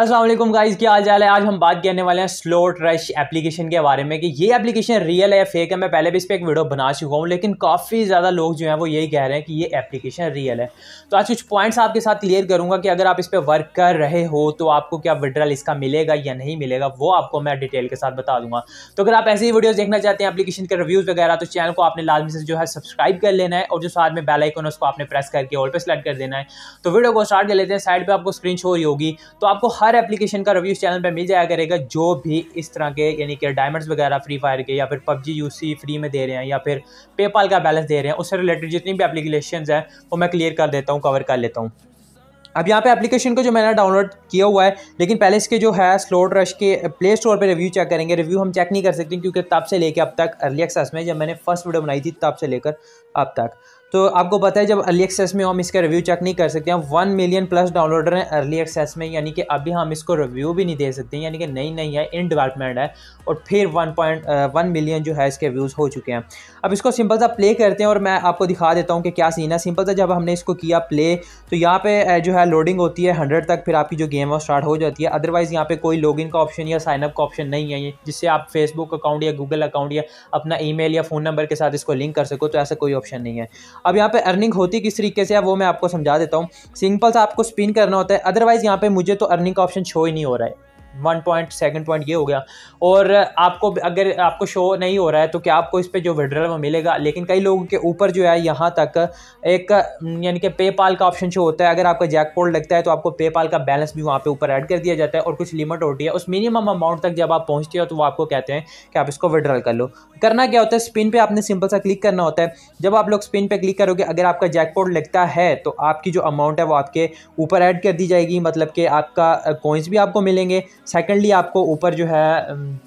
Aslam guys क्या हाल चाल है आज हम बात करने वाले हैं स्लोट रश एप्लीकेशन के बारे में कि ये एप्लीकेशन रियल है या फेक है मैं पहले भी इस पर एक वीडियो बना चुका हूँ लेकिन काफ़ी ज़्यादा लोग जो हैं वो यही कह रहे हैं कि ये एप्लीकेशन रियल है तो आज कुछ पॉइंट्स आपके साथ क्लियर करूँगा कि अगर आप इस पर वर्क कर रहे हो तो आपको क्या विड्रल इसका मिलेगा या नहीं मिलेगा वो आपको मैं डिटेल के साथ बता दूंगा तो अगर आप ऐसी ही वीडियोज़ देखना चाहते हैं एप्लीकेशन के रिव्यूज़ वगैरह तो चैनल को आपने लाजमी से जो है सब्सक्राइब कर लेना है और जो साथ में बेल आइकन उसको आपने प्रेस करके ऑल पर सेलेक्ट कर देना है तो वीडियो को स्टार्ट कर लेते हैं साइड पर आपको स्क्रीन शो रही होगी तो आपको हर एप्लीकेशन का रिव्यू चैनल पे मिल जाया करेगा जो भी इस तरह के यानी कि डायमंड्स वगैरह फ्री फायर के या फिर पबजी यूसी फ्री में दे रहे हैं या फिर पेपाल का बैलेंस दे रहे हैं उससे रिलेटेड जितनी भी एप्लीकेशन है वो मैं क्लियर कर देता हूँ कवर कर लेता हूँ अब यहाँ पे एप्लीकेशन को जो मैंने डाउनलोड किया हुआ है लेकिन पहले इसके जो है स्लोड रश के प्ले स्टोर पे रिव्यू चेक करेंगे रिव्यू हम चेक नहीं कर सकते क्योंकि तब से लेकर अब तक अर्ली एक्सेस में जब मैंने फर्स्ट वीडियो बनाई थी तब से लेकर अब तक तो आपको पता है जब अर्ली एक्सेस में हम इसका रिव्यू चेक नहीं कर सकते हम वन मिलियन प्लस डाउनलोडर हैं अर्ली एक्सेस में यानी कि अभी हम इसको रिव्यू भी नहीं दे सकते यानी कि नई नई है इन डेवलपमेंट है और फिर वन पॉइंट वन मिलियन जो है इसके रिव्यूज़ हो चुके हैं अब इसको सिंपल सा प्ले करते हैं और मैं आपको दिखा देता हूँ कि क्या सीन है सिंपल सा जब हमने इसको किया प्ले तो यहाँ पर जो है लोडिंग होती है हंड्रेड तक फिर आपकी जो गेम है स्टार्ट हो जाती है अदरवाइज़ यहाँ पर कोई लॉग का ऑप्शन या साइनअप का ऑप्शन नहीं है जिससे आप फेसबुक अकाउंट या गूगल अकाउंट या अपना ई या फ़ोन नंबर के साथ इसको लिंक कर सको तो ऐसा कोई ऑप्शन नहीं है अब यहाँ पे अर्निंग होती किस तरीके से है वो मैं आपको समझा देता हूँ सिंपल सा आपको स्पिन करना होता है अदरवाइज़ यहाँ पे मुझे तो अर्निंग का ऑप्शन शो ही नहीं हो रहा है वन पॉइंट सेकेंड पॉइंट ये हो गया और आपको अगर आपको शो नहीं हो रहा है तो क्या आपको इस पर जो विड्रॉल वो मिलेगा लेकिन कई लोगों के ऊपर जो है यहाँ तक एक यानी कि पेपाल का ऑप्शन शो होता है अगर आपका जैकपॉल लगता है तो आपको पेपाल का बैलेंस भी वहाँ पे ऊपर ऐड कर दिया जाता है और कुछ लिमिट होती है उस मिनिमम अमाउंट तक जब आप पहुँचते हो तो वो आपको कहते हैं कि आप इसको विड्रॉल कर लो करना क्या होता है स्पिन पर आपने सिंपल सा क्लिक करना होता है जब आप लोग स्पिन पर क्लिक करोगे अगर आपका जैकपॉल लगता है तो आपकी जो अमाउंट है वो आपके ऊपर ऐड कर दी जाएगी मतलब कि आपका कोइंस भी आपको मिलेंगे सेकेंडली आपको ऊपर जो है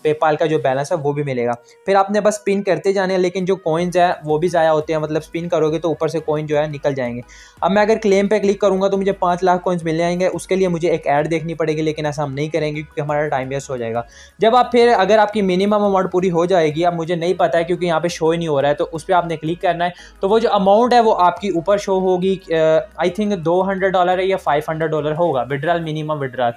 पेपाल का जो बैलेंस है वो भी मिलेगा फिर आपने बस स्पिन करते जाने हैं लेकिन जो कॉइन्स है वो भी ज़ाया होते हैं मतलब स्पिन करोगे तो ऊपर से कॉइन जो है निकल जाएंगे अब मैं अगर क्लेम पर क्लिक करूँगा तो मुझे पाँच लाख कॉइन्स मिल जाएंगे उसके लिए मुझे एक ऐड देखनी पड़ेगी लेकिन ऐसा हम नहीं करेंगे क्योंकि हमारा टाइम वेस्ट हो जाएगा जब आप फिर अगर आपकी मिनिमम अमाउंट पूरी हो जाएगी अब मुझे नहीं पता है क्योंकि यहाँ पर शो ही नहीं हो रहा है तो उस पर आपने क्लिक करना है तो वो जो अमाउंट है वो आपकी ऊपर शो होगी आई थिंक दो हंड्रेड डॉलर है या फाइव हंड्रेड डॉलर होगा विड्रॉल मिनिमम विड्रॉल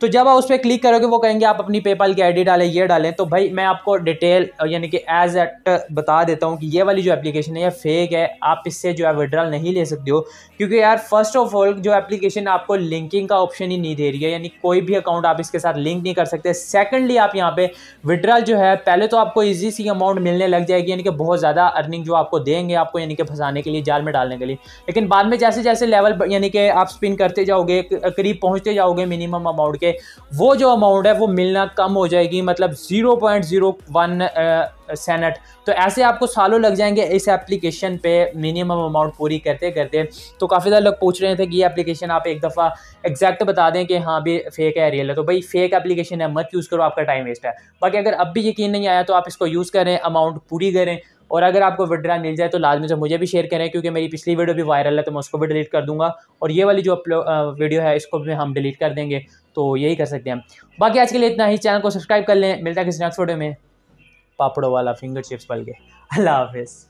तो जब आप उस पर क्लिक करोगे वो कहेंगे आप अपनी पेपाल की आईडी डालें ये डालें तो भाई मैं आपको डिटेल यानी कि एज एट बता देता हूँ कि ये वाली जो एप्लीकेशन है ये फेक है आप इससे जो है विड्रॉल नहीं ले सकते हो क्योंकि यार फर्स्ट ऑफ ऑल जो एप्लीकेशन आपको लिंकिंग का ऑप्शन ही नहीं दे रही है यानी कोई भी अकाउंट आप इसके साथ लिंक नहीं कर सकते सेकेंडली आप यहाँ पे विड्रॉल जो है पहले तो आपको ईजी सी अमाउंट मिलने लग जाएगी यानी कि बहुत ज़्यादा अर्निंग जो आपको देंगे आपको यानी कि फंसाने के लिए जाल में डालने के लिए लेकिन बाद में जैसे जैसे लेवल यानी कि आप स्पिन करते जाओगे करीब पहुँचते जाओगे मिनिमम अमाउंट के करेंगे वो जो अमाउंट है वो मिलना कम हो जाएगी मतलब 0.01 पॉइंट सेनेट तो ऐसे आपको सालों लग जाएंगे इस एप्लीकेशन पे मिनिमम अमाउंट पूरी करते करते तो काफ़ी ज़्यादा लोग पूछ रहे थे कि ये एप्लीकेशन आप एक दफ़ा एग्जैक्ट बता दें कि हाँ भी फेक है रियल है तो भाई फेक एप्लीकेशन है मत यूज़ करो आपका टाइम वेस्ट है बाकी अगर अब भी यकीन नहीं आया तो आप इसको यूज़ करें अमाउंट पूरी करें और अगर आपको विड्रा मिल जाए तो लाजमी से मुझे भी शेयर करें क्योंकि मेरी पिछली वीडियो भी वायरल है तो मैं उसको भी डिलीट कर दूंगा और ये वाली जो अपलो वीडियो है इसको भी हम डिलीट कर देंगे तो यही कर सकते हैं बाकी आज के लिए इतना ही चैनल को सब्सक्राइब कर लें मिलता है किसी नेक्स्ट वीडियो में पापड़ों वाला फिंगर चिप्स पल के अल्लाह हाफिज़